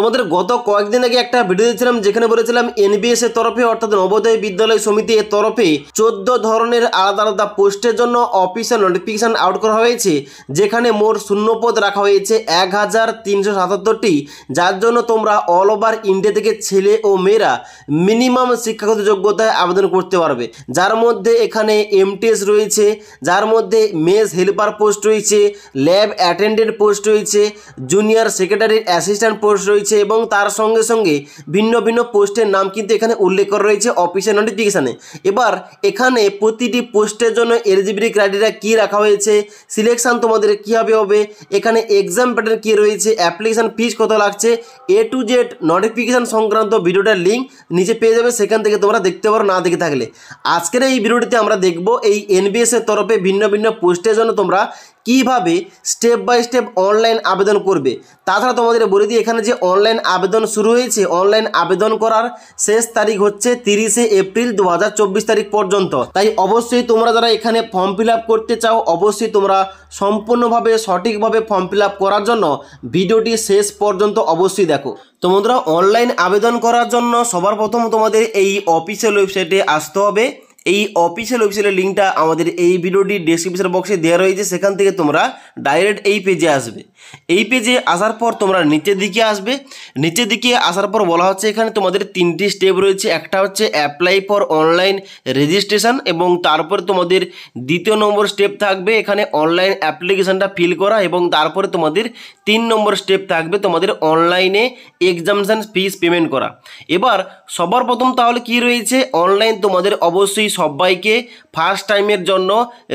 তোমাদের গত কয়েকদিন আগে একটা ভিডিও দিয়েছিলাম যেখানে বলেছিলাম এনবিএস এর তরফে অর্থাৎ নবোদয় বিদ্যালয় সমিতি এর তরফে চোদ্দ ধরনের আলাদা আলাদা পোস্টের জন্য অফিসিয়াল নোটিফিকেশন আউট করা হয়েছে যেখানে মোট পদ রাখা হয়েছে এক হাজার তিনশো সাতাত্তরটি যার জন্য তোমরা অল ওভার ইন্ডিয়া থেকে ছেলে ও মেয়েরা মিনিমাম শিক্ষাগত যোগ্যতায় আবেদন করতে পারবে যার মধ্যে এখানে এমটিএস রয়েছে যার মধ্যে মেস হেল্পার পোস্ট রয়েছে ল্যাব অ্যাটেন্ডেন্ট পোস্ট রয়েছে জুনিয়র সেক্রেটারি অ্যাসিস্ট্যান্ট পোস্ট রয়েছে রয়েছে এবং তার সঙ্গে সঙ্গে ভিন্ন ভিন্ন পোস্টের নাম কিন্তু এখানে উল্লেখ করা রয়েছে অফিসিয়াল নোটিফিকেশানে এবার এখানে প্রতিটি পোস্টের জন্য এলিজিবিলিটি ক্রাইটেরিয়া কী রাখা হয়েছে সিলেকশান তোমাদের কীভাবে হবে এখানে এক্সাম প্যাটার্ন কী রয়েছে অ্যাপ্লিকেশান ফিস কত লাগছে এ টু জেড নোটিফিকেশান সংক্রান্ত ভিডিওটার লিঙ্ক নিচে পেয়ে যাবে সেখান থেকে তোমরা দেখতে পারো না দেখে থাকলে আজকের এই ভিডিওটিতে আমরা দেখব এই এনবিএসের তরফে ভিন্ন ভিন্ন পোস্টের জন্য তোমরা কিভাবে স্টেপ বাই স্টেপ অনলাইন আবেদন করবে তাছাড়া তোমাদের বলে দিই এখানে যে অনলাইন আবেদন শুরু হয়েছে অনলাইন আবেদন করার শেষ তারিখ হচ্ছে তিরিশে এপ্রিল দু তারিখ পর্যন্ত তাই অবশ্যই তোমরা যারা এখানে ফর্ম ফিল করতে চাও অবশ্যই তোমরা সম্পূর্ণভাবে সঠিকভাবে ফর্ম ফিল করার জন্য ভিডিওটি শেষ পর্যন্ত অবশ্যই দেখো তোমরা অনলাইন আবেদন করার জন্য সবার প্রথম তোমাদের এই অফিসিয়াল ওয়েবসাইটে আসতে হবে এই অফিসিয়াল ওয়েবসাইটের লিঙ্কটা আমাদের এই ভিডিওটি ডিসক্রিপশন বক্সে দেওয়া রয়েছে সেখান থেকে তোমরা ডাইরেক্ট এই পেজে আসবে এই পেজে আসার পর তোমরা নিচের দিকে আসবে নিচের দিকে আসার পর বলা হচ্ছে এখানে তোমাদের তিনটি স্টেপ রয়েছে একটা হচ্ছে অ্যাপ্লাই ফর অনলাইন রেজিস্ট্রেশন এবং তারপরে তোমাদের দ্বিতীয় নম্বর স্টেপ থাকবে এখানে অনলাইন অ্যাপ্লিকেশানটা ফিল করা এবং তারপরে তোমাদের তিন নম্বর স্টেপ থাকবে তোমাদের অনলাইনে এক্সামশান ফিস পেমেন্ট করা এবার সবার প্রথম তাহলে কি রয়েছে অনলাইন তোমাদের অবশ্যই সবাইকে ফার্স্ট টাইমের জন্য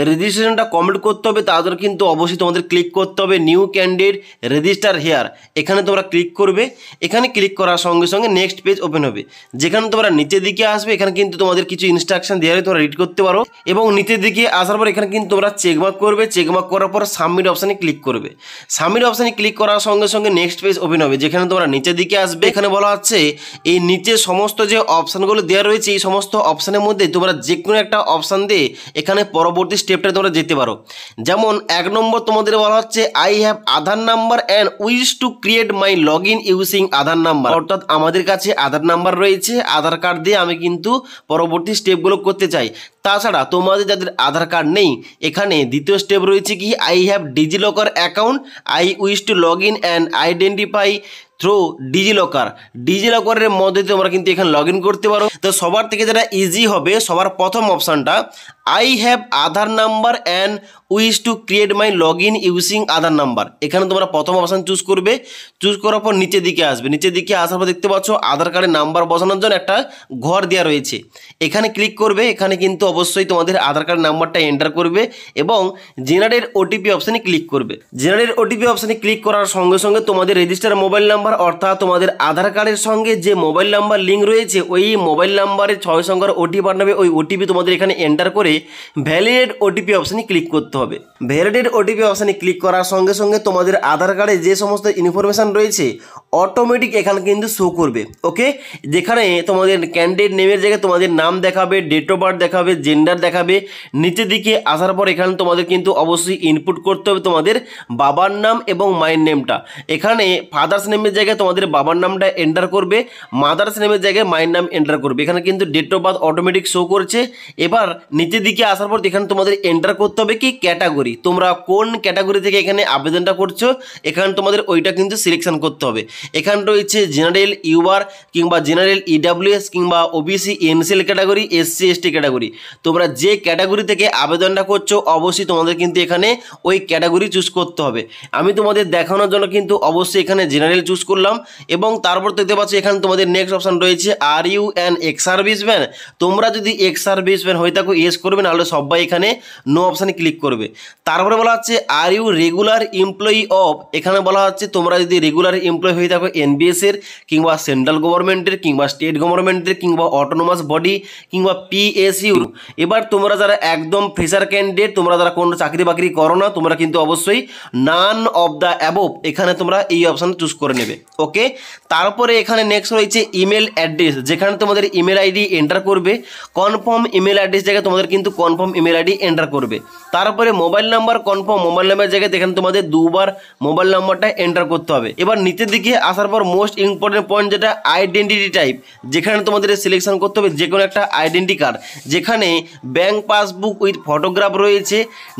রেজিস্ট্রেশনটা কমপ্লিট করতে হবে তাদের কিন্তু অবশ্যই তোমাদের ক্লিক করতে হবে নিউ ক্যান্ডিডেট রেজিস্টার হেয়ার এখানে তোমরা ক্লিক করবে এখানে ক্লিক করার সঙ্গে সঙ্গে নেক্সট পেজ ওপেন হবে যেখানে তোমরা নিচের দিকে আসবে এখানে কিন্তু তোমাদের কিছু ইনস্ট্রাকশন দেওয়া তোমরা রিড করতে পারো এবং নিচের দিকে আসার পর এখানে কিন্তু তোমরা চেকমার্ক করবে চেকমার্ক করার পর সাবমিট অপশানে ক্লিক করবে সাবমিট অপশানে ক্লিক করার সঙ্গে সঙ্গে নেক্সট পেজ ওপেন হবে যেখানে তোমরা নিচের দিকে আসবে এখানে বলা হচ্ছে এই নিচে সমস্ত যে অপশানগুলো দেওয়া রয়েছে এই সমস্ত অপশানের মধ্যে তোমরা যে কোনো একটা অপশান দিয়ে এখানে পরবর্তী স্টেপটা তোমরা যেতে পারো যেমন এক নম্বর তোমাদের বলা হচ্ছে I have Aadhaar number and wish to create my log in using Aadhaar number অর্থাৎ আমাদের কাছে আধার নাম্বার রয়েছে আধার কার্ড দিয়ে আমি কিন্তু পরবর্তী স্টেপগুলো করতে চাই তাছাড়া তোমাদের যাদের আধার কার্ড নেই এখানে দ্বিতীয় স্টেপ রয়েছে কি I have DigiLocker account I wish to log in and identify through DigiLocker ডিজিলকারের মধ্যে তোমরা কিন্তু এখানে লগ করতে পারো তো সবার থেকে যেটা ইজি হবে সবার প্রথম অপশানটা I have Aadhaar number and wish to create my log in using Aadhaar number এখানে তোমরা প্রথম অপশান চুজ করবে চুজ করার পর নিচের দিকে আসবে নিচের দিকে আসার পর দেখতে পাচ্ছ আধার কার্ডের নাম্বার বসানোর জন্য একটা ঘর দেওয়া রয়েছে এখানে ক্লিক করবে এখানে কিন্তু অবশ্যই তোমাদের আধার কার্ড নাম্বারটা এন্টার করবে এবং জেনারের ওটিপি অপশানে ক্লিক করবে জেনারের ওটিপি অপশানে ক্লিক করার সঙ্গে সঙ্গে তোমাদের রেজিস্টার মোবাইল নাম্বার অর্থাৎ তোমাদের আধার কার্ডের সঙ্গে যে মোবাইল নাম্বার লিঙ্ক রয়েছে ওই মোবাইল নাম্বারের ছয় সংখ্যার ওটিপি পাঠাবে ওই ওটিপি তোমাদের এখানে এন্টার করে ভ্যালিডেড ওটিপি অপশানে ক্লিক করতে হবে ভ্যালিডেড ওটিপি অপশানে ক্লিক করার সঙ্গে সঙ্গে তোমাদের আধার কার্ডে যে সমস্ত ইনফরমেশান রয়েছে অটোমেটিক এখানে কিন্তু শো করবে ওকে যেখানে তোমাদের ক্যান্ডিডেট নেমের জায়গায় তোমাদের নাম দেখাবে ডেট অফ বার্থ দেখাবে জেন্ডার দেখাবে নিচের দিকে আসার পর এখানে তোমাদের কিন্তু অবশ্যই ইনপুট করতে হবে তোমাদের বাবার নাম এবং মায়ের নেমটা এখানে ফাদার্স নেমের জায়গায় তোমাদের বাবার নামটা এন্টার করবে মাদার্স নেমের জায়গায় মায়ের নাম এন্টার করবে এখানে কিন্তু date of birth automatic show করছে এবার নিচের দিকে আসার পর এখানে তোমাদের এন্টার করতে হবে কি ক্যাটাগরি তোমরা কোন ক্যাটাগরি থেকে এখানে আবেদনটা করছো এখানে তোমাদের ওইটা কিন্তু সিলেকশন করতে হবে এখানে রয়েছে জেনারেল ইউআর কিংবা জেনারেল ইডাব্লিউএস কিংবা OBC MCL category SC ST category তোমরা যে ক্যাটাগরি থেকে আবেদনটা করছো অবশ্যই তোমাদের কিন্তু এখানে ওই ক্যাটাগরি চুজ করতে হবে আমি তোমাদের দেখানোর জন্য কিন্তু অবশ্যই এখানে জেনারেল চুজ করলাম এবং তারপর দেখতে পাচ্ছি এখানে তোমাদের নেক্সট অপশান রয়েছে are you and ex serviceman তোমরা যদি এক্স সার্ভিস ম্যান হয়ে থাকো এস করবে নাহলে সবাই এখানে নো অপশানে ক্লিক করবে তারপরে বলা হচ্ছে are you regular employee of এখানে বলা হচ্ছে তোমরা যদি রেগুলার এমপ্লয়ি হয়ে দেখো এর কিংবা সেন্ট্রাল গভর্নমেন্টের কিংবা স্টেট গভর্নমেন্টের কিংবা অটোনোমাস বডি কিংবা পিএসইউ এবার তোমরা যারা একদম ফ্রেশার ক্যান্ডিডেট তোমরা যারা কোনো চাকরি বাকরি করো না তোমরা কিন্তু অবশ্যই নান অফ দ্য অ্যাবোভ এখানে তোমরা এই অপশান চুজ করে নেবে ওকে তারপরে এখানে নেক্সট রয়েছে ইমেল অ্যাড্রেস যেখানে তোমাদের ইমেল আইডি এন্টার করবে কনফার্ম ইমেল অ্যাড্রেস জায়গায় তোমাদের কিন্তু কনফার্ম ইমেল আইডি এন্টার করবে তারপরে mobile number confirm mobile number জায়গায় এখানে তোমাদের দুবার মোবাইল নাম্বারটা এন্টার করতে হবে এবার নিচের দিকে আসার পর মোস্ট ইম্পর্টেন্ট পয়েন্ট যেটা আইডেন্টিটি টাইপ যেখানে তোমাদের সিলেকশন করতে হবে যে কোনো একটা আইডেন্টি কার্ড যেখানে ব্যাঙ্ক পাসবুক উইথ ফটোগ্রাফ রয়েছে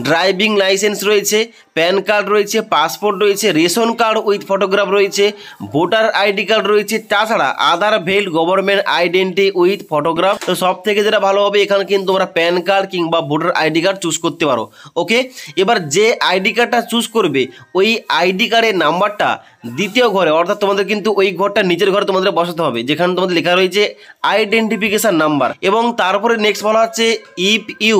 ড্রাইভিং লাইসেন্স রয়েছে প্যান কার্ড রয়েছে পাসপোর্ট রয়েছে রেশন কার্ড উইথ ফটোগ্রাফ রয়েছে ভোটার আইডি কার্ড রয়েছে তাছাড়া Aadhaar valid government identity with photograph তো সব থেকে যেটা ভালো হবে এখানে কিন্তু তোমরা প্যান কার্ড কিংবা ভোটার আইডি কার্ড চুজ করতে পারো ওকে এবার যে আইডি কার্ডটা চুজ করবে ওই আইডি কার্ডের নাম্বারটা দ্বিতীয় ঘরে অর্থাৎ তোমাদের কিন্তু ওই ঘরটা নিজের ঘরে তোমাদের বসাতে হবে যেখানে তোমাদের লেখা রয়েছে আইডেন্টিফিকেশান নাম্বার এবং তারপরে নেক্সট বলা হচ্ছে ইফ ইউ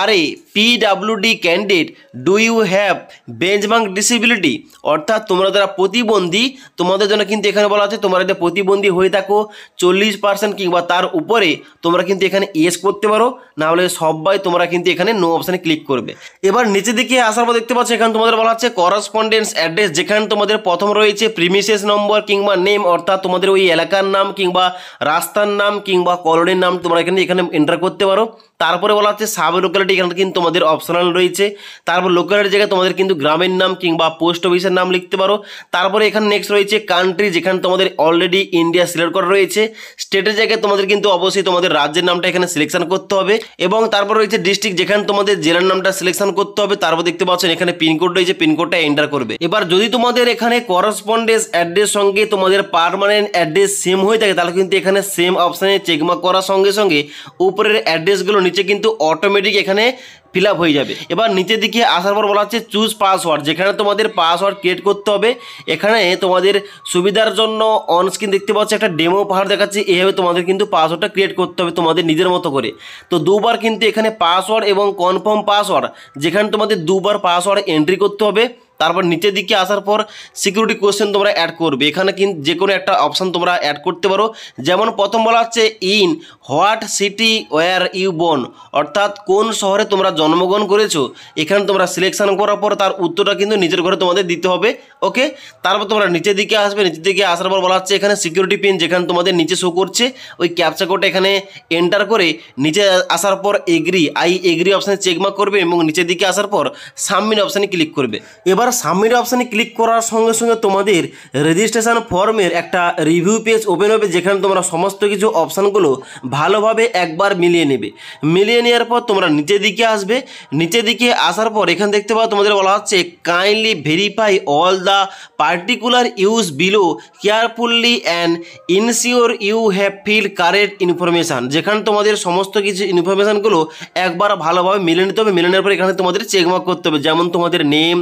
আর এ পিডাব্লিউডি candidate do you have benchmark disability অর্থাৎ তোমরা যারা প্রতিবন্ধী তোমাদের জন্য কিন্তু এখানে বলা আছে তোমরা যদি প্রতিবন্ধী হয়ে থাকো চল্লিশ পার্সেন্ট কিংবা তার উপরে তোমরা কিন্তু এখানে এস করতে পারো নাহলে সবাই তোমরা কিন্তু এখানে নো অপশানে ক্লিক করবে এবার নিচে দিকে আসার পর দেখতে পাচ্ছ এখানে তোমাদের বলা হচ্ছে করসপন্ডেন্স অ্যাড্রেস যেখানে তোমাদের প্রথম রয়েছে প্রিমিসেস নম্বর কিংবা নেম অর্থাৎ তোমাদের ওই এলাকার নাম কিংবা রাস্তার নাম কিংবা কলোনির নাম তোমরা এখানে এখানে এন্টার করতে পারো তারপরে বলা হচ্ছে সাব লোকালিটি এখানে কিন্তু তোমাদের অপশনাল রয়েছে তারপর লোকালিটির জায়গায় তোমাদের কিন্তু গ্রামের নাম কিংবা পোস্ট অফিসের নাম লিখতে পারো তারপরে এখানে নেক্সট রয়েছে কান্ট্রি যেখানে তোমাদের অলরেডি ইন্ডিয়া সিলেক্ট করা রয়েছে স্টেটের জায়গায় তোমাদের কিন্তু অবশ্যই তোমাদের রাজ্যের নামটা এখানে সিলেকশন করতে হবে এবং তারপর রয়েছে ডিস্ট্রিক্ট যেখানে তোমাদের জেলার নামটা সিলেকশন করতে হবে তারপর দেখতে পাচ্ছেন এখানে পিনকোড রয়েছে পিনকোডটা এন্টার করবে এবার যদি তোমাদের এখানে করসপন্ডেন্স অ্যাড্রেস সঙ্গে তোমাদের পারমানেন্ট অ্যাড্রেস সেম হয়ে থাকে তাহলে কিন্তু এখানে সেম অপশানে চেকমার্ক করার সঙ্গে সঙ্গে উপরের অ্যাড্রেসগুলো নিচে কিন্তু অটোমেটিক এখানে ফিল হয়ে যাবে এবার নিচের দিকে আসার পর বলা হচ্ছে চুজ পাসওয়ার্ড যেখানে তোমাদের পাসওয়ার্ড ক্রিয়েট করতে হবে এখানে তোমাদের সুবিধার জন্য অন স্ক্রিন দেখতে পাচ্ছি একটা ডেমো পাহাড় দেখাচ্ছে এইভাবে তোমাদের কিন্তু পাসওয়ার্ডটা ক্রিয়েট করতে হবে তোমাদের নিজের মতো করে তো দুবার কিন্তু এখানে পাসওয়ার্ড এবং কনফার্ম পাসওয়ার্ড যেখানে তোমাদের দুবার পাসওয়ার্ড এন্ট্রি করতে হবে তারপর নিচের দিকে আসার পর সিকিউরিটি কোয়েশ্চেন তোমরা অ্যাড করবে এখানে কিন্তু যে কোনো একটা অপশান তোমরা অ্যাড করতে পারো যেমন প্রথম বলা হচ্ছে in what city were you born অর্থাৎ কোন শহরে তোমরা জন্মগ্রহণ করেছো এখানে তোমরা সিলেকশান করার পর তার উত্তরটা কিন্তু নিজের ঘরে তোমাদের দিতে হবে ওকে তারপর তোমরা নিচের দিকে আসবে নিচের দিকে আসার পর বলা হচ্ছে এখানে সিকিউরিটি পিন যেখানে তোমাদের নিচে শো করছে ওই ক্যাপচা কোড এখানে এন্টার করে নিচে আসার পর এগ্রি আই এগ্রি অপশানে চেকমার্ক করবে এবং নিচের দিকে আসার পর সাবমিট অপশানে ক্লিক করবে এবার সাবমিট অপশানে ক্লিক করার সঙ্গে সঙ্গে তোমাদের রেজিস্ট্রেশন ফর্মের একটা রিভিউ পেজ ওপেন হবে যেখানে তোমরা সমস্ত কিছু অপশানগুলো ভালোভাবে একবার মিলিয়ে নেবে মিলিয়ে নেওয়ার পর তোমরা নিচের দিকে আসবে নিচের দিকে আসার পর এখানে দেখতে পাও তোমাদের বলা হচ্ছে kindly verify all the particular use below carefully and ensure you have fill correct information যেখানে তোমাদের সমস্ত কিছু ইনফরমেশানগুলো একবার ভালোভাবে মিলে নিতে হবে মিলে নেওয়ার পর এখানে তোমাদের চেকমার্ক করতে হবে যেমন তোমাদের নেম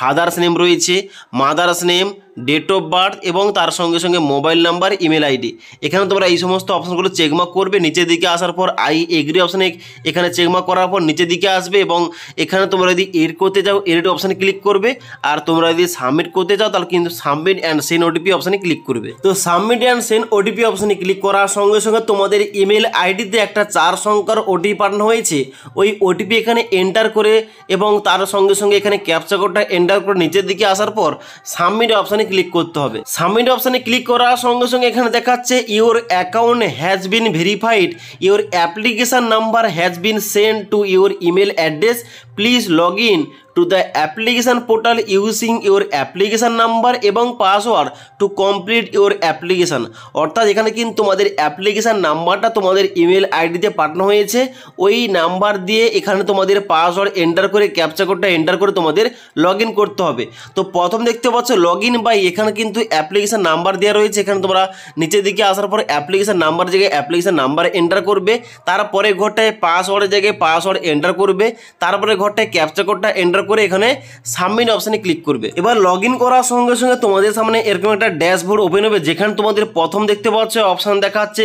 फादर्स नेम रोचे mother's name date of birth এবং তার সঙ্গে সঙ্গে মোবাইল নাম্বার ইমেল আইডি এখানে তোমরা এই সমস্ত অপশানগুলো চেকমার্ক করবে নিচের দিকে আসার পর আই এগ্রি অপশানে এখানে চেকমার্ক করার পর নিচের দিকে আসবে এবং এখানে তোমরা যদি এড করতে চাও এড অপশানে ক্লিক করবে আর তোমরা যদি সাবমিট করতে চাও তাহলে কিন্তু সাবমিট অ্যান্ড সেন ওটিপি অপশানে ক্লিক করবে তো সাবমিট অ্যান্ড সেন ওটিপি অপশানে ক্লিক করার সঙ্গে সঙ্গে তোমাদের ইমেল আইডিতে একটা চার সংখ্যার ওটিপি পাঠানো হয়েছে ওই ওটিপি এখানে এন্টার করে এবং তার সঙ্গে সঙ্গে এখানে ক্যাপচা কোডটা এন্টার করে নিচের দিকে আসার পর সাবমিট অপশানে ক্লিক করতে হবে সাবমিট অপশানে ক্লিক করার সঙ্গে সঙ্গে এখানে দেখাচ্ছে your account has been verified your application number has been send to your email address please log in to the application portal using your application number এবং password to complete your application অর্থাৎ এখানে কিন্তু তোমাদের application নাম্বারটা তোমাদের email আইডিতে পাঠানো হয়েছে ওই নাম্বার দিয়ে এখানে তোমাদের পাসওয়ার্ড এন্টার করে ক্যাপচার কোডটা এন্টার করে তোমাদের লগ করতে হবে তো প্রথম দেখতে পাচ্ছ লগ ইন বাই এখানে কিন্তু অ্যাপ্লিকেশান নাম্বার দেওয়া রয়েছে এখানে তোমরা নিচের দিকে আসার পর অ্যাপ্লিকেশান নাম্বার জায়গায় অ্যাপ্লিকেশান নাম্বার এন্টার করবে তারপরে ঘরটায় পাসওয়ার্ডের জায়গায় পাসওয়ার্ড এন্টার করবে তারপরে ঘরটায় ক্যাপচার কোডটা এন্টার করে এখানে সাবমিট অপশানে ক্লিক করবে এবার লগ ইন করার সঙ্গে সঙ্গে তোমাদের সামনে এরকম একটা ড্যাশবোর্ড ওপেন হবে যেখানে তোমাদের প্রথম দেখতে পাচ্ছে অপশান দেখাচ্ছে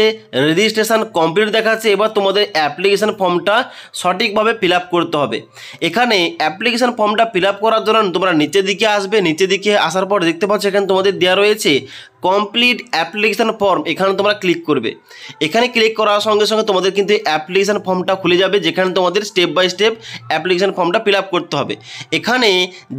রেজিস্ট্রেশন কমপ্লিট দেখাচ্ছে এবার তোমাদের অ্যাপ্লিকেশান ফর্মটা সঠিকভাবে ফিল করতে হবে এখানে অ্যাপ্লিকেশান ফর্মটা ফিল করার জন্য তোমরা নিচের দিকে আসবে নিচের দিকে আসার পর দেখতে পাচ্ছ এখানে তোমাদের দেওয়া রয়েছে কমপ্লিট অ্যাপ্লিকেশান ফর্ম এখানে তোমরা ক্লিক করবে এখানে ক্লিক করার সঙ্গে সঙ্গে তোমাদের কিন্তু অ্যাপ্লিকেশান ফর্মটা খুলে যাবে যেখানে তোমাদের স্টেপ বাই স্টেপ অ্যাপ্লিকেশান ফর্মটা ফিল করতে হবে এখানে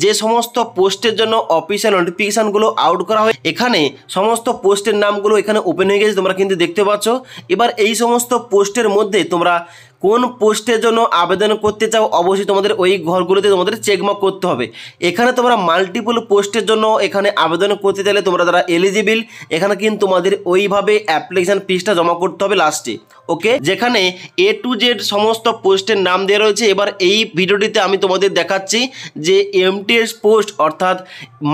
যে সমস্ত পোস্টের জন্য অফিসিয়াল নোটিফিকেশানগুলো আউট করা হয় এখানে সমস্ত পোস্টের নামগুলো এখানে ওপেন হয়ে গেছে তোমরা কিন্তু দেখতে পাচ্ছ এবার এই সমস্ত পোস্টের মধ্যে তোমরা কোন পোস্টের জন্য আবেদন করতে চাও অবশ্যই তোমাদের ওই ঘরগুলোতে তোমাদের চেকমার্ক করতে হবে এখানে তোমরা মাল্টিপল পোস্টের জন্য এখানে আবেদন করতে চাইলে তোমরা যারা এলিজিবিল এখানে কিন্তু তোমাদের ওইভাবে অ্যাপ্লিকেশান ফিসটা জমা করতে হবে লাস্টে ওকে যেখানে এ টু জেড সমস্ত পোস্টের নাম দেওয়া রয়েছে এবার এই ভিডিওটিতে আমি তোমাদের দেখাচ্ছি যে এমটিএস পোস্ট অর্থাৎ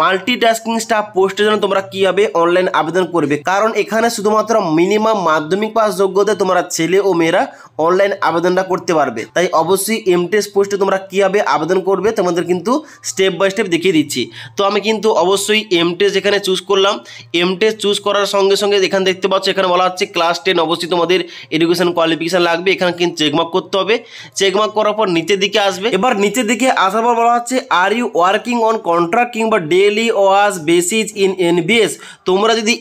মাল্টিটাস্কিং স্টাফ পোস্টের জন্য তোমরা কীভাবে অনলাইন আবেদন করবে কারণ এখানে শুধুমাত্র মিনিমাম মাধ্যমিক পাস যোগ্যতা তোমরা ছেলে ও মেয়েরা অনলাইন আবেদনটা করতে পারবে তাই অবশ্যই এমটিএস পোস্টে তোমরা কীভাবে আবেদন করবে তোমাদের কিন্তু স্টেপ বাই স্টেপ দেখিয়ে দিচ্ছি তো আমি কিন্তু অবশ্যই এমটেস এখানে চুজ করলাম এমটেস চুজ করার সঙ্গে সঙ্গে এখানে দেখতে পাচ্ছ এখানে বলা হচ্ছে ক্লাস টেন অবশ্যই তোমাদের এডুকেশন কোয়ালিফিকেশান লাগবে এখানে কিন্তু চেকমার্ক করতে হবে চেকমার্ক করার পর নিচের দিকে আসবে এবার নিচের দিকে আসার পর বলা হচ্ছে are you working on contract কিংবা daily wage basis in NBS তোমরা যদি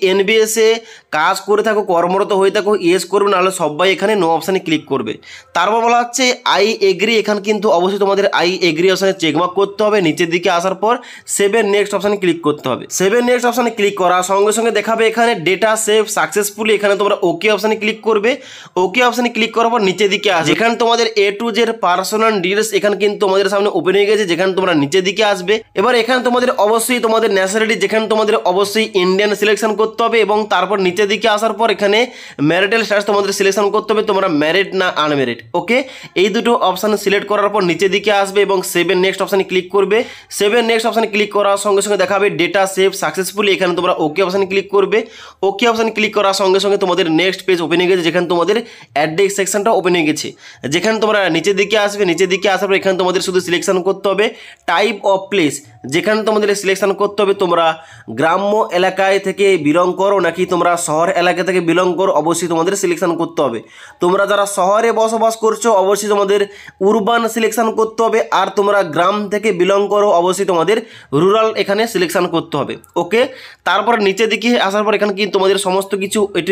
এসে কাজ করে থাকো কর্মরত হয়ে থাকো এস করবে নাহলে সবাই এখানে নো অপশানে ক্লিক করবে তারপর বলা হচ্ছে আই এগ্রি এখানে কিন্তু অবশ্যই তোমাদের আই এগ্রি অপশানে চেকমার্ক করতে হবে নিচের দিকে আসার পর সেভেন নেক্সট অপশানে ক্লিক করতে হবে সেভেন নেক্সট অপশানে ক্লিক করার সঙ্গে সঙ্গে দেখাবে এখানে ডেটা সেভ সাকসেসফুলি এখানে তোমরা ওকে অপশানে ক্লিক করবে ওকে অপশানে ক্লিক করার পর নিচের দিকে আসবে এখানে তোমাদের A to Z personal details এখানে কিন্তু তোমাদের সামনে ওপেন হয়ে গেছে যেখানে তোমরা নিচের দিকে আসবে এবার এখানে তোমাদের অবশ্যই তোমাদের ন্যাশনালিটি যেখানে তোমাদের অবশ্যই ইন্ডিয়ান সিলেকশন করতে হবে এবং তারপর নিচের দিকে আসার পর এখানে ম্যারিটাল স্ট্যাটাস তোমাদের সিলেকশন করতে হবে তোমরা ম্যারিড না আনম্যারিড ওকে এই দুটো অপশান সিলেক্ট করার পর নিচের দিকে আসবে এবং সেভেন নেক্সট অপশানে ক্লিক করবে সেভেন নেক্সট অপশানে ক্লিক করার সঙ্গে সঙ্গে দেখাবে ডেটা সেভ সাকসেসফুলি এখানে তোমরা ওকে অপশানে ক্লিক করবে ওকে অপশানে ক্লিক করার সঙ্গে সঙ্গে তোমাদের নেক্সট পেজ ওপেন হয়ে গেছে যেখানে তোমাদের অ্যাডেক্স সেকশনটা ওপেন হয়ে গেছে যেখানে তোমরা নিচের দিকে আসবে নিচের দিকে আসার পর এখানে তোমাদের শুধু সিলেকশন করতে হবে টাইপ অফ প্লেস যেখানে তোমাদের সিলেকশন করতে হবে তোমরা গ্রাম্য এলাকায় থেকে বিলং করো নাকি তোমরা শহর এলাকা থেকে বিলং করো অবশ্যই তোমাদের সিলেকশন করতে হবে তোমরা যারা শহরে বসবাস করছো অবশ্যই তোমাদের উরবান সিলেকশন করতে হবে আর তোমরা গ্রাম থেকে বিলং করো অবশ্যই তোমাদের রুরাল এখানে সিলেকশন করতে হবে ওকে তারপর নিচে দিকে আসার পর এখানে কি তোমাদের সমস্ত কিছু এটি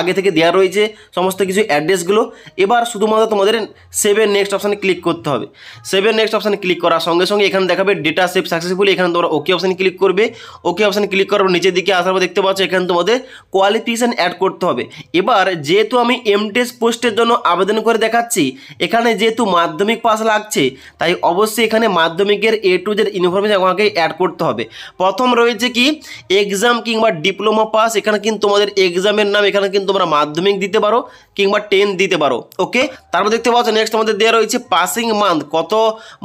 আগে থেকে দেওয়া রয়েছে সমস্ত কিছু অ্যাড্রেসগুলো এবার শুধুমাত্র তোমাদের সেভের নেক্সট অপশানে ক্লিক করতে হবে সেভের নেক্সট অপশানে ক্লিক করার সঙ্গে সঙ্গে এখানে দেখাবে ডেটা সেভ সাকসেসফুলি এখানে তোমরা ওকে অপশানে ক্লিক করবে ওকে অপশানে ক্লিক করার নিচের দিকে আসার পর দেখতে পাচ্ছ এখানে তোমাদের কোয়ালিফিকেশান অ্যাড করতে হবে এবার যেহেতু আমি টেস পোস্টের জন্য আবেদন করে দেখাচ্ছি এখানে যেহেতু মাধ্যমিক পাস লাগছে তাই অবশ্যই এখানে মাধ্যমিকের এ টু জেড ইনফরমেশন আমাকে অ্যাড করতে হবে প্রথম রয়েছে কি এক্সাম কিংবা ডিপ্লোমা পাস এখানে কিন্তু তোমাদের এক্সামের নাম এখানে কিন্তু তোমরা মাধ্যমিক দিতে পারো কিংবা টেন দিতে পারো ওকে তারপর দেখতে পাচ্ছ নেক্সট আমাদের দেওয়া রয়েছে পাসিং মান্থ কত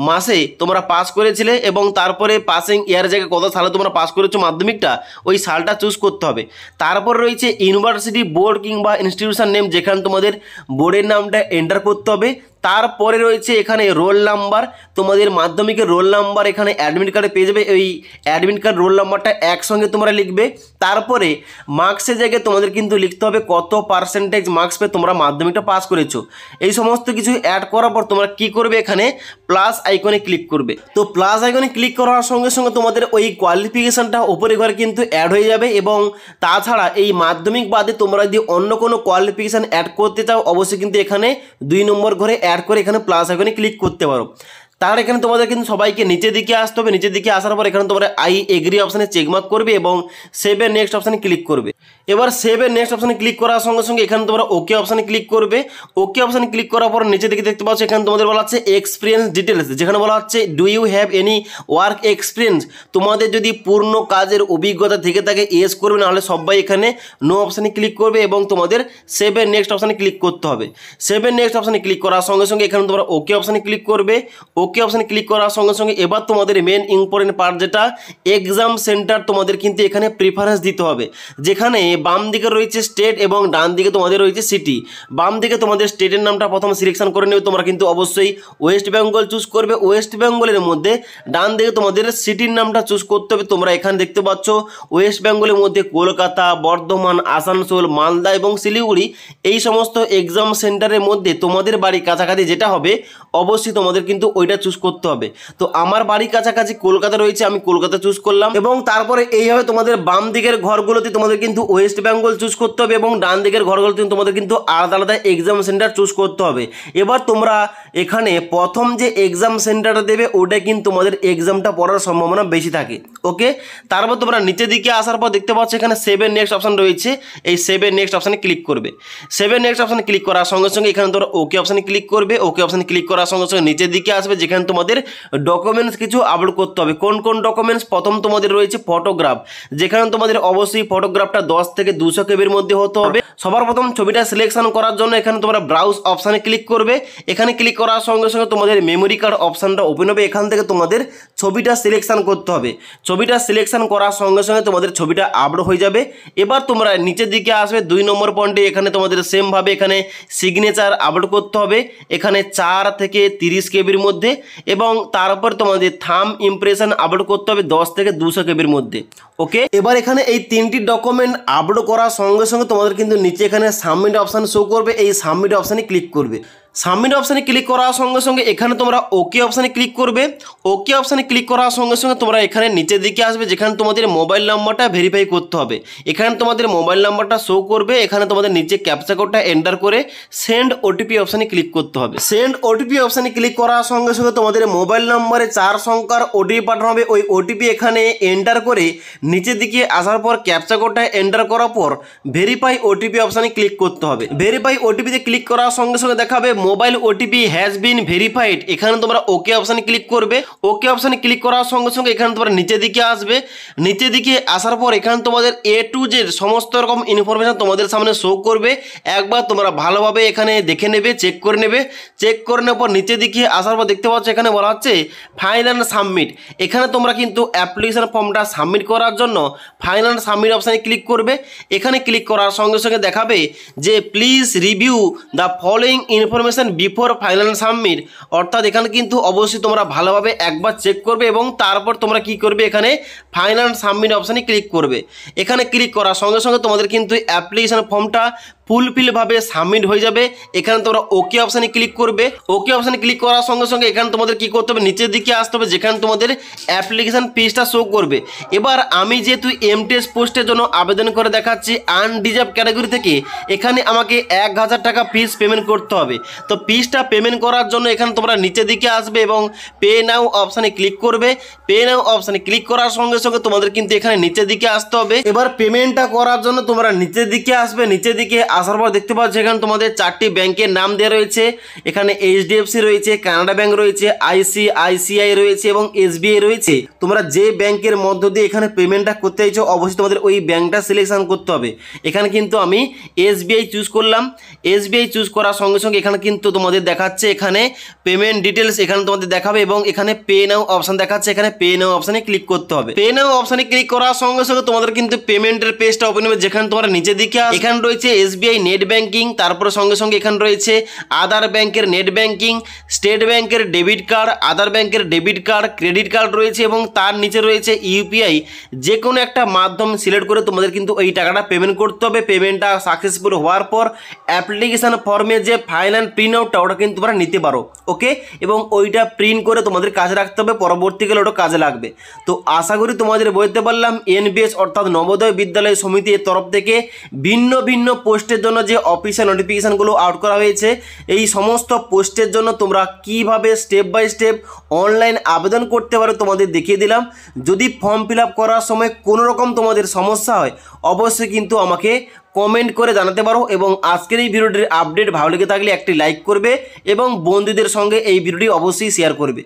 মাসে তোমরা পাস করেছিলে এবং তারপরে পাসিং ইয়ার জায়গায় কত সালে তোমরা পাস করেছো মাধ্যমিকটা ওই সালটা চুজ করতে হবে তারপর রয়েছে ইউনিভার্সিটি বোর্ড কিংবা ইনস্টিটিউশন নেম যেখানে তোমাদের বোর্ডের নামটা এন্টার করতে হবে তারপরে রয়েছে এখানে রোল নাম্বার তোমাদের মাধ্যমিকের রোল নাম্বার এখানে অ্যাডমিট কার্ডে পেয়ে যাবে ওই অ্যাডমিট কার্ড রোল নাম্বারটা একসঙ্গে তোমরা লিখবে তারপরে মার্কসের জায়গায় তোমাদের কিন্তু লিখতে হবে কত পার্সেন্টেজ মার্কস পেয়ে তোমরা মাধ্যমিকটা পাস করেছো এই সমস্ত কিছু অ্যাড করার পর তোমরা কি করবে এখানে প্লাস আইকনে ক্লিক করবে তো প্লাস আইকনে ক্লিক করার সঙ্গে সঙ্গে তোমাদের ওই কোয়ালিফিকেশানটা ওপরে ঘরে কিন্তু অ্যাড হয়ে যাবে এবং তাছাড়া এই মাধ্যমিক বাদে তোমরা যদি অন্য কোনো কোয়ালিফিকেশান অ্যাড করতে চাও অবশ্যই কিন্তু এখানে দুই নম্বর ঘরে অ্যাড অ্যাড করে এখানে প্লাস আইকনে ক্লিক করতে পারো তাহলে এখানে তোমাদের কিন্তু সবাইকে নিচের দিকে আসতে হবে নিচের দিকে আসার পর এখানে তোমরা আই এগ্রি অপশানে চেকমার্ক করবে এবং সেভে নেক্সট অপশানে ক্লিক করবে এবার সেভের নেক্সট অপশানে ক্লিক করার সঙ্গে সঙ্গে এখানে তোমরা ওকে অপশানে ক্লিক করবে ওকে অপশানে ক্লিক করার পর নিচে দিকে দেখতে পাচ্ছ এখানে তোমাদের বলা হচ্ছে এক্সপিরিয়েন্স ডিটেলস যেখানে বলা হচ্ছে do you have any work experience তোমাদের যদি পূর্ণ কাজের অভিজ্ঞতা থেকে থাকে এস করবে নাহলে সবাই এখানে নো অপশানে ক্লিক করবে এবং তোমাদের সেভে নেক্সট অপশানে ক্লিক করতে হবে সেভে নেক্সট অপশানে ক্লিক করার সঙ্গে সঙ্গে এখানে তোমরা ওকে অপশানে ক্লিক করবে ওকে অপশানে ক্লিক করার সঙ্গে সঙ্গে এবার তোমাদের মেন ইম্পর্টেন্ট পার্ট যেটা এক্সাম সেন্টার তোমাদের কিন্তু এখানে প্রিফারেন্স দিতে হবে যেখানে বাম দিকে রয়েছে স্টেট এবং ডান দিকে তোমাদের রয়েছে সিটি বাম দিকে তোমাদের স্টেটের নামটা প্রথম সিলেকশন করে নেবে তোমরা কিন্তু অবশ্যই ওয়েস্ট বেঙ্গল চুজ করবে ওয়েস্ট বেঙ্গলের মধ্যে ডান দিকে তোমাদের সিটির নামটা চুজ করতে হবে তোমরা এখানে দেখতে পাচ্ছ ওয়েস্ট বেঙ্গলের মধ্যে কলকাতা বর্ধমান আসানসোল মালদা এবং শিলিগুড়ি এই সমস্ত এক্সাম সেন্টারের মধ্যে তোমাদের বাড়ি কাছাকাছি যেটা হবে অবশ্যই তোমাদের কিন্তু ওইটা জায়গা চুজ করতে হবে তো আমার বাড়ির কাছাকাছি কলকাতা রয়েছে আমি কলকাতা চুজ করলাম এবং তারপরে এইভাবে তোমাদের বাম দিকের ঘরগুলোতে তোমাদের কিন্তু ওয়েস্ট বেঙ্গল চুজ করতে হবে এবং ডান দিকের ঘরগুলোতে তোমাদের কিন্তু আলাদা আলাদা এক্সাম সেন্টার চুজ করতে হবে এবার তোমরা এখানে প্রথম যে এক্সাম সেন্টারটা দেবে ওটা কিন্তু তোমাদের এক্সামটা পড়ার সম্ভাবনা বেশি থাকে ওকে তারপর তোমরা নিচের দিকে আসার পর দেখতে পাচ্ছ এখানে সেভেন নেক্সট অপশান রয়েছে এই সেভেন নেক্সট অপশানে ক্লিক করবে সেভেন নেক্সট অপশানে ক্লিক করার সঙ্গে সঙ্গে এখানে তোমরা ওকে অপশানে ক্লিক করবে ওকে অপশানে ক্লিক করার সঙ্গে সঙ্গে নিচের দিকে আসবে যে যেখানে তোমাদের ডকুমেন্টস কিছু আপলোড করতে হবে কোন কোন ডকুমেন্টস প্রথম তোমাদের রয়েছে ফটোগ্রাফ যেখানে তোমাদের অবশ্যই ফটোগ্রাফটা দশ থেকে দুশো কেবির মধ্যে হতে হবে সবার প্রথম ছবিটা সিলেকশন করার জন্য এখানে তোমরা ব্রাউজ অপশানে ক্লিক করবে এখানে ক্লিক করার সঙ্গে সঙ্গে তোমাদের মেমোরি কার্ড অপশানটা ওপেন হবে এখান থেকে তোমাদের ছবিটা সিলেকশন করতে হবে ছবিটা সিলেকশন করার সঙ্গে সঙ্গে তোমাদের ছবিটা আপলোড হয়ে যাবে এবার তোমরা নিচের দিকে আসবে দুই নম্বর পয়েন্টে এখানে তোমাদের সেমভাবে এখানে সিগনেচার আপলোড করতে হবে এখানে চার থেকে তিরিশ কেবির মধ্যে এবং তার উপর তোমাদের থাম ইমপ্রেশন আপলোড করতে হবে দশ থেকে দুশো কেবির মধ্যে ওকে এবার এখানে এই তিনটি ডকুমেন্ট আপলোড করার সঙ্গে সঙ্গে তোমাদের কিন্তু নিচে এখানে সাবমিট অপশান শো করবে এই সাবমিট অপশানে ক্লিক করবে সাবমিট অপশানে ক্লিক করার সঙ্গে সঙ্গে এখানে তোমরা ওকে অপশানে ক্লিক করবে ওকে অপশানে ক্লিক করার সঙ্গে সঙ্গে তোমরা এখানে নিচের দিকে আসবে যেখানে তোমাদের মোবাইল নাম্বারটা ভেরিফাই করতে হবে এখানে তোমাদের মোবাইল নাম্বারটা শো করবে এখানে তোমাদের নিচে ক্যাপচা কোডটা এন্টার করে সেন্ড ওটিপি অপশানে ক্লিক করতে হবে সেন্ড ওটিপি অপশানে ক্লিক করার সঙ্গে সঙ্গে তোমাদের মোবাইল নাম্বারে চার সংখ্যার ওটিপি পাঠানো হবে ওই ওটিপি এখানে এন্টার করে নিচের দিকে আসার পর ক্যাপচা কোডটা এন্টার করার পর ভেরিফাই ওটিপি অপশানে ক্লিক করতে হবে ভেরিফাই ওটিপিতে ক্লিক করার সঙ্গে সঙ্গে দেখাবে mobile OTP has been verified এখানে তোমরা ওকে অপশানে ক্লিক করবে ওকে অপশানে ক্লিক করার সঙ্গে সঙ্গে এখানে তোমরা নিচের দিকে আসবে নিচের দিকে আসার পর এখানে তোমাদের এ টু জেড সমস্ত রকম ইনফরমেশান তোমাদের সামনে শো করবে একবার তোমরা ভালোভাবে এখানে দেখে নেবে চেক করে নেবে চেক করে নেওয়ার পর নিচের দিকে আসার পর দেখতে পাচ্ছ এখানে বলা হচ্ছে ফাইনাল সাবমিট এখানে তোমরা কিন্তু অ্যাপ্লিকেশান ফর্মটা সাবমিট করার জন্য ফাইনাল সাবমিট অপশানে ক্লিক করবে এখানে ক্লিক করার সঙ্গে সঙ্গে দেখাবে যে please review the following information notification before final submit অর্থাৎ এখানে কিন্তু অবশ্যই তোমরা ভালোভাবে একবার চেক করবে এবং তারপর তোমরা কি করবে এখানে ফাইনাল সাবমিট অপশানে ক্লিক করবে এখানে ক্লিক করার সঙ্গে সঙ্গে তোমাদের কিন্তু অ্যাপ্লিকেশান ফর্মটা ফুলফিলভাবে সাবমিট হয়ে যাবে এখানে তোমরা ওকে অপশানে ক্লিক করবে ওকে অপশানে ক্লিক করার সঙ্গে সঙ্গে এখানে তোমাদের কি করতে হবে নিচের দিকে আসতে হবে যেখানে তোমাদের অ্যাপ্লিকেশান পেজটা শো করবে এবার আমি যেহেতু এম এমটিএস পোস্টের জন্য আবেদন করে দেখাচ্ছি আনডিজার্ভ ক্যাটাগরি থেকে এখানে আমাকে এক হাজার টাকা ফিস পেমেন্ট করতে হবে তো ফিসটা পেমেন্ট করার জন্য এখানে তোমরা নিচের দিকে আসবে এবং পে নাও অপশানে ক্লিক করবে পে নাও অপশানে ক্লিক করার সঙ্গে সঙ্গে তোমাদের কিন্তু এখানে নিচের দিকে আসতে হবে এবার পেমেন্টটা করার জন্য তোমরা নিচের দিকে আসবে নিচের দিকে আসার পর দেখতে পাচ্ছ এখানে তোমাদের চারটি ব্যাংকের নাম দেওয়া রয়েছে এখানে এইচডিএফসি রয়েছে কানাডা ব্যাংক রয়েছে আইসিআইসিআই রয়েছে এবং এসবিআই রয়েছে তোমরা যে ব্যাংকের মধ্য দিয়ে এখানে পেমেন্টটা করতে চাইছো অবশ্যই তোমাদের ওই ব্যাংকটা সিলেকশন করতে হবে এখানে কিন্তু আমি এসবিআই চুজ করলাম এসবিআই চুজ করার সঙ্গে সঙ্গে এখানে কিন্তু তোমাদের দেখাচ্ছে এখানে পেমেন্ট ডিটেলস এখানে তোমাদের দেখাবে এবং এখানে পে নাও অপশান দেখাচ্ছে এখানে পে নাও অপশানে ক্লিক করতে হবে পে নাও অপশানে ক্লিক করার সঙ্গে সঙ্গে তোমাদের কিন্তু পেমেন্টের পেজটা ওপেন হবে যেখানে তোমরা নিচে দিকে এখানে রয়েছে এসবিআই এসবিআই নেট ব্যাঙ্কিং তারপরে সঙ্গে সঙ্গে এখানে রয়েছে আদার ব্যাংকের নেট ব্যাঙ্কিং স্টেট ব্যাংকের ডেবিট কার্ড আদার ব্যাংকের ডেবিট কার্ড ক্রেডিট কার্ড রয়েছে এবং তার নিচে রয়েছে ইউপিআই যে কোনো একটা মাধ্যম সিলেক্ট করে তোমাদের কিন্তু এই টাকাটা পেমেন্ট করতে হবে পেমেন্টটা সাকসেসফুল হওয়ার পর অ্যাপ্লিকেশান ফর্মে যে ফাইল অ্যান্ড প্রিন্ট আউটটা ওটা কিন্তু তোমরা নিতে পারো ওকে এবং ওইটা প্রিন্ট করে তোমাদের কাজে রাখতে হবে পরবর্তীকালে ওটা কাজে লাগবে তো আশা করি তোমাদের বলতে পারলাম এনবিএস অর্থাৎ নবোদয় বিদ্যালয় সমিতির তরফ থেকে ভিন্ন ভিন্ন পোস্টে পোস্টের জন্য যে অফিসিয়াল নোটিফিকেশানগুলো আউট করা হয়েছে এই সমস্ত পোস্টের জন্য তোমরা কিভাবে স্টেপ বাই স্টেপ অনলাইন আবেদন করতে পারো তোমাদের দেখিয়ে দিলাম যদি ফর্ম ফিল করার সময় কোনো রকম তোমাদের সমস্যা হয় অবশ্যই কিন্তু আমাকে কমেন্ট করে জানাতে পারো এবং আজকের এই ভিডিওটির আপডেট ভালো লেগে থাকলে একটি লাইক করবে এবং বন্ধুদের সঙ্গে এই ভিডিওটি অবশ্যই শেয়ার করবে